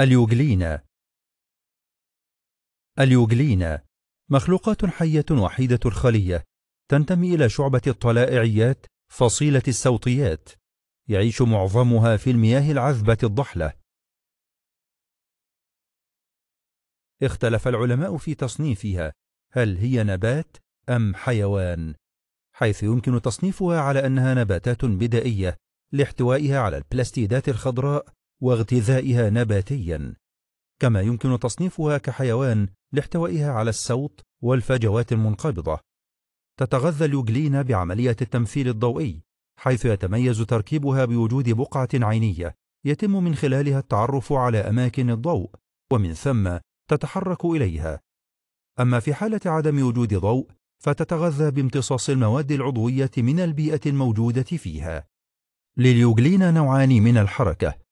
اليوغلينا اليوغلينا مخلوقات حية وحيدة الخلية تنتمي إلى شعبة الطلائعيات فصيلة السوطيات يعيش معظمها في المياه العذبة الضحلة اختلف العلماء في تصنيفها هل هي نبات أم حيوان حيث يمكن تصنيفها على أنها نباتات بدائية لاحتوائها على البلاستيدات الخضراء واغتذائها نباتيا كما يمكن تصنيفها كحيوان لاحتوائها على الصوت والفجوات المنقبضة تتغذى اليوجلينا بعملية التمثيل الضوئي حيث يتميز تركيبها بوجود بقعة عينية يتم من خلالها التعرف على أماكن الضوء ومن ثم تتحرك إليها أما في حالة عدم وجود ضوء فتتغذى بامتصاص المواد العضوية من البيئة الموجودة فيها لليوجلينا نوعان من الحركة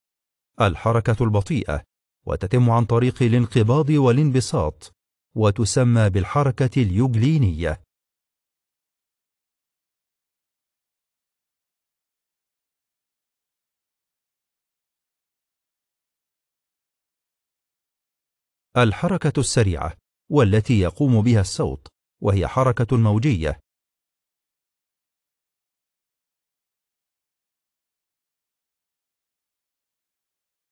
الحركة البطيئة وتتم عن طريق الانقباض والانبساط وتسمى بالحركة اليوجلينية الحركة السريعة والتي يقوم بها الصوت وهي حركة موجية